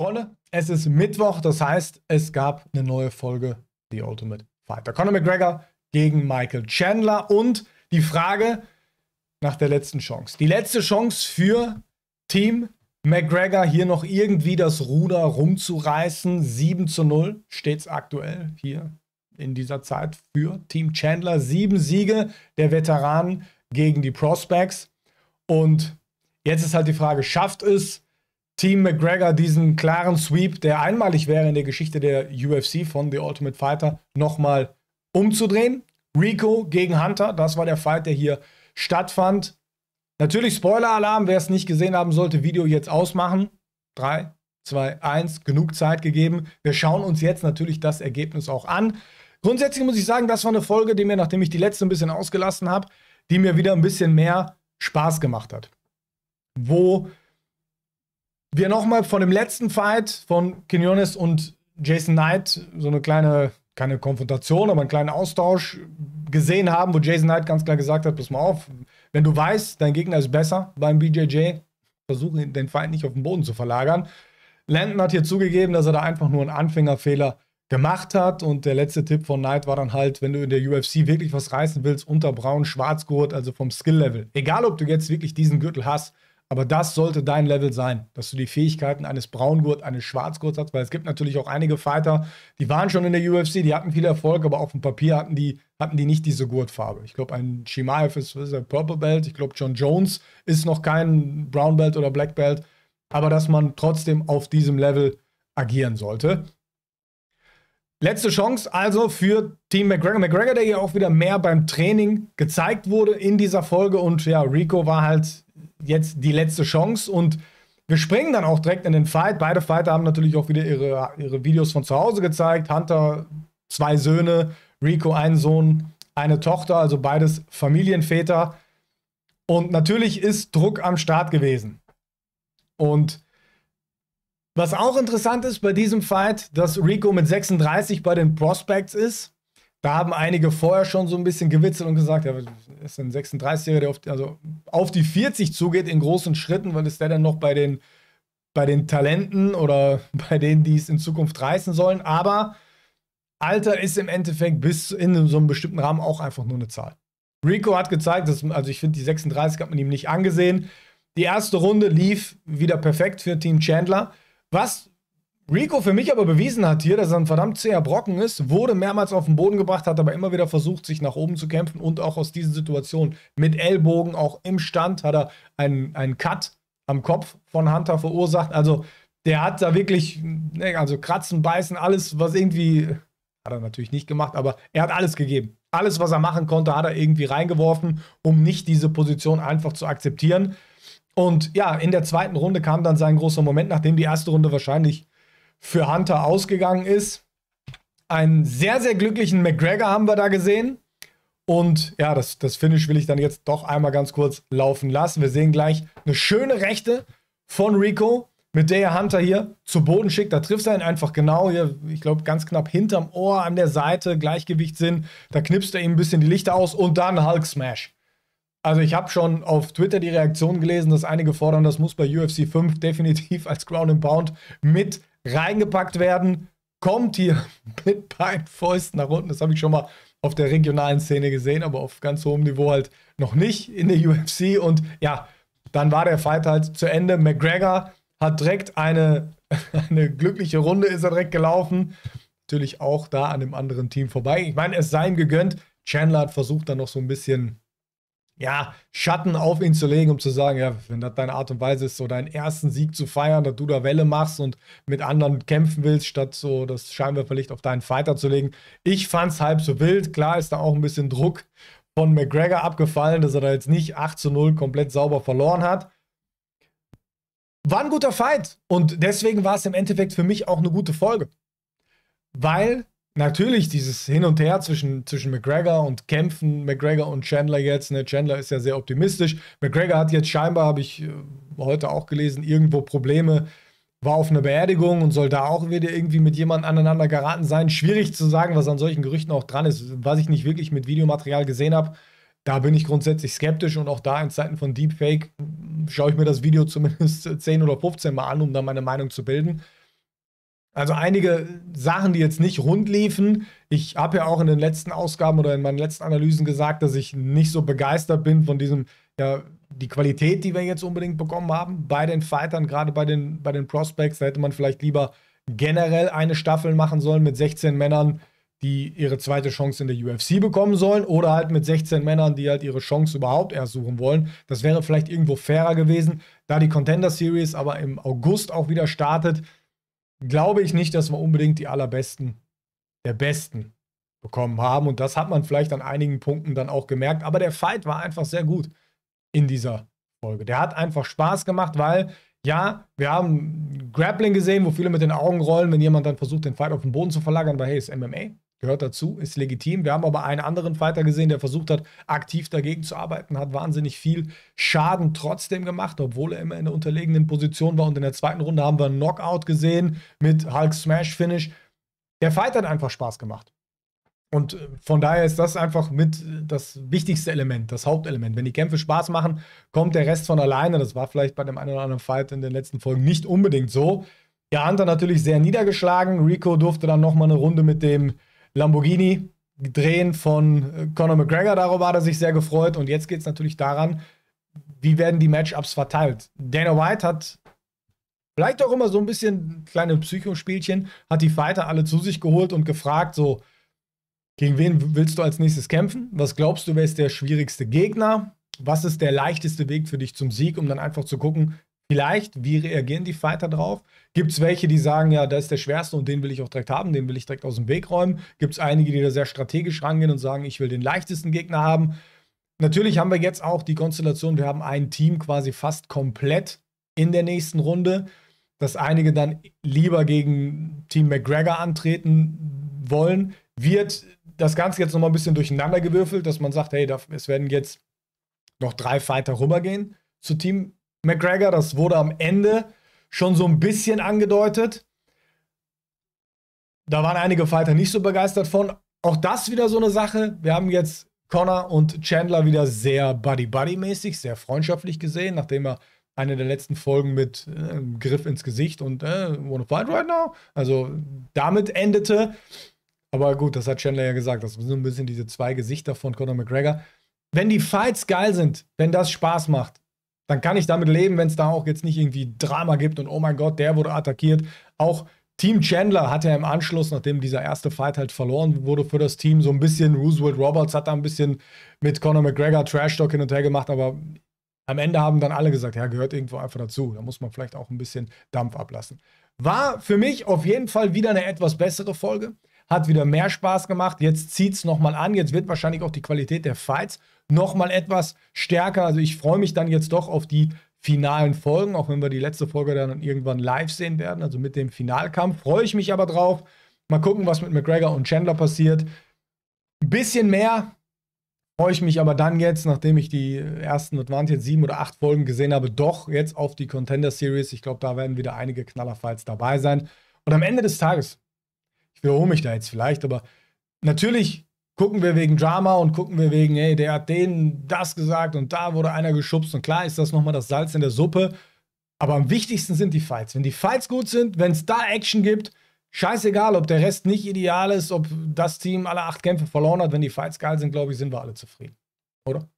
Rolle. Es ist Mittwoch, das heißt, es gab eine neue Folge The Ultimate Fighter. Conor McGregor gegen Michael Chandler und die Frage nach der letzten Chance. Die letzte Chance für Team McGregor hier noch irgendwie das Ruder rumzureißen. 7 zu 0 steht es aktuell hier in dieser Zeit für Team Chandler. Sieben Siege der Veteranen gegen die Prospects. Und jetzt ist halt die Frage, schafft es Team McGregor diesen klaren Sweep, der einmalig wäre in der Geschichte der UFC von The Ultimate Fighter, nochmal umzudrehen. Rico gegen Hunter, das war der Fight, der hier stattfand. Natürlich Spoiler-Alarm, wer es nicht gesehen haben sollte, Video jetzt ausmachen. 3, 2, 1, genug Zeit gegeben. Wir schauen uns jetzt natürlich das Ergebnis auch an. Grundsätzlich muss ich sagen, das war eine Folge, die mir, nachdem ich die letzte ein bisschen ausgelassen habe, die mir wieder ein bisschen mehr Spaß gemacht hat. Wo wir nochmal von dem letzten Fight von Quinones und Jason Knight so eine kleine, keine Konfrontation, aber einen kleinen Austausch gesehen haben, wo Jason Knight ganz klar gesagt hat: Pass mal auf, wenn du weißt, dein Gegner ist besser beim BJJ, versuche den Fight nicht auf den Boden zu verlagern. Landon hat hier zugegeben, dass er da einfach nur einen Anfängerfehler gemacht hat. Und der letzte Tipp von Knight war dann halt, wenn du in der UFC wirklich was reißen willst, unter braun, schwarzgurt, also vom Skill-Level. Egal, ob du jetzt wirklich diesen Gürtel hast aber das sollte dein Level sein, dass du die Fähigkeiten eines Braungurt, eines Schwarzgurts hast, weil es gibt natürlich auch einige Fighter, die waren schon in der UFC, die hatten viel Erfolg, aber auf dem Papier hatten die, hatten die nicht diese Gurtfarbe. Ich glaube, ein Shimaev ist, ist ein Purple Belt, ich glaube, John Jones ist noch kein Brown Belt oder Black Belt, aber dass man trotzdem auf diesem Level agieren sollte. Letzte Chance also für Team McGregor. McGregor, der ja auch wieder mehr beim Training gezeigt wurde in dieser Folge. Und ja, Rico war halt jetzt die letzte Chance. Und wir springen dann auch direkt in den Fight. Beide Fighter haben natürlich auch wieder ihre, ihre Videos von zu Hause gezeigt. Hunter, zwei Söhne, Rico, ein Sohn, eine Tochter, also beides Familienväter. Und natürlich ist Druck am Start gewesen. Und was auch interessant ist bei diesem Fight, dass Rico mit 36 bei den Prospects ist. Da haben einige vorher schon so ein bisschen gewitzelt und gesagt, ja, ist ein 36 jähriger der auf, also auf die 40 zugeht in großen Schritten, weil ist der dann noch bei den, bei den Talenten oder bei denen, die es in Zukunft reißen sollen. Aber Alter ist im Endeffekt bis in so einem bestimmten Rahmen auch einfach nur eine Zahl. Rico hat gezeigt, dass, also ich finde, die 36 hat man ihm nicht angesehen. Die erste Runde lief wieder perfekt für Team Chandler. Was Rico für mich aber bewiesen hat hier, dass er ein verdammt zäher Brocken ist, wurde mehrmals auf den Boden gebracht, hat aber immer wieder versucht, sich nach oben zu kämpfen und auch aus diesen Situationen mit Ellbogen, auch im Stand, hat er einen, einen Cut am Kopf von Hunter verursacht. Also der hat da wirklich, ne, also kratzen, beißen, alles, was irgendwie, hat er natürlich nicht gemacht, aber er hat alles gegeben. Alles, was er machen konnte, hat er irgendwie reingeworfen, um nicht diese Position einfach zu akzeptieren. Und ja, in der zweiten Runde kam dann sein großer Moment, nachdem die erste Runde wahrscheinlich für Hunter ausgegangen ist. Einen sehr, sehr glücklichen McGregor haben wir da gesehen. Und ja, das, das Finish will ich dann jetzt doch einmal ganz kurz laufen lassen. Wir sehen gleich eine schöne Rechte von Rico, mit der er Hunter hier zu Boden schickt. Da trifft er ihn einfach genau hier, ich glaube, ganz knapp hinterm Ohr, an der Seite, Gleichgewichtssinn. Da knipst er ihm ein bisschen die Lichter aus und dann Hulk Smash. Also ich habe schon auf Twitter die Reaktion gelesen, dass einige fordern, das muss bei UFC 5 definitiv als Ground and Pound mit reingepackt werden. Kommt hier mit beiden Fäusten nach unten. Das habe ich schon mal auf der regionalen Szene gesehen, aber auf ganz hohem Niveau halt noch nicht in der UFC. Und ja, dann war der Fight halt zu Ende. McGregor hat direkt eine, eine glückliche Runde, ist er direkt gelaufen. Natürlich auch da an dem anderen Team vorbei. Ich meine, es sei ihm gegönnt. Chandler hat versucht, dann noch so ein bisschen ja, Schatten auf ihn zu legen, um zu sagen, ja, wenn das deine Art und Weise ist, so deinen ersten Sieg zu feiern, dass du da Welle machst und mit anderen kämpfen willst, statt so das Scheinwerferlicht auf deinen Fighter zu legen. Ich fand's halb so wild. Klar ist da auch ein bisschen Druck von McGregor abgefallen, dass er da jetzt nicht 8 zu 0 komplett sauber verloren hat. War ein guter Fight und deswegen war es im Endeffekt für mich auch eine gute Folge. Weil natürlich dieses Hin und Her zwischen, zwischen McGregor und Kämpfen, McGregor und Chandler jetzt. Ne? Chandler ist ja sehr optimistisch. McGregor hat jetzt scheinbar, habe ich äh, heute auch gelesen, irgendwo Probleme. War auf einer Beerdigung und soll da auch wieder irgendwie mit jemandem aneinander geraten sein. Schwierig zu sagen, was an solchen Gerüchten auch dran ist, was ich nicht wirklich mit Videomaterial gesehen habe. Da bin ich grundsätzlich skeptisch und auch da in Zeiten von Deepfake hm, schaue ich mir das Video zumindest 10 oder 15 Mal an, um da meine Meinung zu bilden. Also einige Sachen, die jetzt nicht rund liefen. Ich habe ja auch in den letzten Ausgaben oder in meinen letzten Analysen gesagt, dass ich nicht so begeistert bin von diesem, ja, die Qualität, die wir jetzt unbedingt bekommen haben bei den Fightern, gerade bei den, bei den Prospects. Da hätte man vielleicht lieber generell eine Staffel machen sollen mit 16 Männern, die ihre zweite Chance in der UFC bekommen sollen oder halt mit 16 Männern, die halt ihre Chance überhaupt erst suchen wollen. Das wäre vielleicht irgendwo fairer gewesen, da die Contender Series aber im August auch wieder startet glaube ich nicht, dass wir unbedingt die allerbesten der Besten bekommen haben. Und das hat man vielleicht an einigen Punkten dann auch gemerkt. Aber der Fight war einfach sehr gut in dieser Folge. Der hat einfach Spaß gemacht, weil ja, wir haben Grappling gesehen, wo viele mit den Augen rollen, wenn jemand dann versucht, den Fight auf den Boden zu verlagern, weil hey, ist MMA gehört dazu, ist legitim. Wir haben aber einen anderen Fighter gesehen, der versucht hat, aktiv dagegen zu arbeiten, hat wahnsinnig viel Schaden trotzdem gemacht, obwohl er immer in der unterlegenen Position war. Und in der zweiten Runde haben wir einen Knockout gesehen mit Hulk Smash Finish. Der Fight hat einfach Spaß gemacht. Und äh, von daher ist das einfach mit äh, das wichtigste Element, das Hauptelement. Wenn die Kämpfe Spaß machen, kommt der Rest von alleine. Das war vielleicht bei dem einen oder anderen Fight in den letzten Folgen nicht unbedingt so. Ja, Hunter natürlich sehr niedergeschlagen. Rico durfte dann nochmal eine Runde mit dem Lamborghini drehen von äh, Conor McGregor. Darüber hat er sich sehr gefreut. Und jetzt geht es natürlich daran, wie werden die Matchups verteilt. Dana White hat vielleicht auch immer so ein bisschen kleine Psychospielchen, hat die Fighter alle zu sich geholt und gefragt, so, gegen wen willst du als nächstes kämpfen? Was glaubst du, wer ist der schwierigste Gegner? Was ist der leichteste Weg für dich zum Sieg, um dann einfach zu gucken, vielleicht, wie reagieren die Fighter drauf? Gibt es welche, die sagen, ja, das ist der schwerste und den will ich auch direkt haben, den will ich direkt aus dem Weg räumen? Gibt es einige, die da sehr strategisch rangehen und sagen, ich will den leichtesten Gegner haben? Natürlich haben wir jetzt auch die Konstellation, wir haben ein Team quasi fast komplett in der nächsten Runde, dass einige dann lieber gegen Team McGregor antreten wollen. Wird das Ganze jetzt nochmal ein bisschen durcheinander gewürfelt, dass man sagt, hey, es werden jetzt noch drei Fighter rübergehen zu Team McGregor. Das wurde am Ende schon so ein bisschen angedeutet. Da waren einige Fighter nicht so begeistert von. Auch das wieder so eine Sache. Wir haben jetzt Connor und Chandler wieder sehr Buddy-Buddy-mäßig, sehr freundschaftlich gesehen, nachdem er eine der letzten Folgen mit äh, Griff ins Gesicht und äh, wanna fight right now? Also damit endete. Aber gut, das hat Chandler ja gesagt. Das sind so ein bisschen diese zwei Gesichter von Conor McGregor. Wenn die Fights geil sind, wenn das Spaß macht, dann kann ich damit leben, wenn es da auch jetzt nicht irgendwie Drama gibt und oh mein Gott, der wurde attackiert. Auch Team Chandler hat ja im Anschluss, nachdem dieser erste Fight halt verloren wurde für das Team, so ein bisschen Roosevelt Roberts hat da ein bisschen mit Conor McGregor Trash Talk hin und her gemacht, aber am Ende haben dann alle gesagt, ja, gehört irgendwo einfach dazu. Da muss man vielleicht auch ein bisschen Dampf ablassen. War für mich auf jeden Fall wieder eine etwas bessere Folge. Hat wieder mehr Spaß gemacht. Jetzt zieht es nochmal an. Jetzt wird wahrscheinlich auch die Qualität der Fights nochmal etwas stärker. Also ich freue mich dann jetzt doch auf die finalen Folgen, auch wenn wir die letzte Folge dann irgendwann live sehen werden. Also mit dem Finalkampf freue ich mich aber drauf. Mal gucken, was mit McGregor und Chandler passiert. Ein bisschen mehr freue ich mich aber dann jetzt, nachdem ich die ersten, das waren jetzt sieben oder acht Folgen gesehen habe, doch jetzt auf die Contender Series. Ich glaube, da werden wieder einige Knallerfights dabei sein. Und am Ende des Tages ich wiederhole mich da jetzt vielleicht, aber natürlich gucken wir wegen Drama und gucken wir wegen, ey, der hat denen das gesagt und da wurde einer geschubst und klar ist das nochmal das Salz in der Suppe. Aber am wichtigsten sind die Fights. Wenn die Fights gut sind, wenn es da Action gibt, scheißegal, ob der Rest nicht ideal ist, ob das Team alle acht Kämpfe verloren hat, wenn die Fights geil sind, glaube ich, sind wir alle zufrieden. Oder?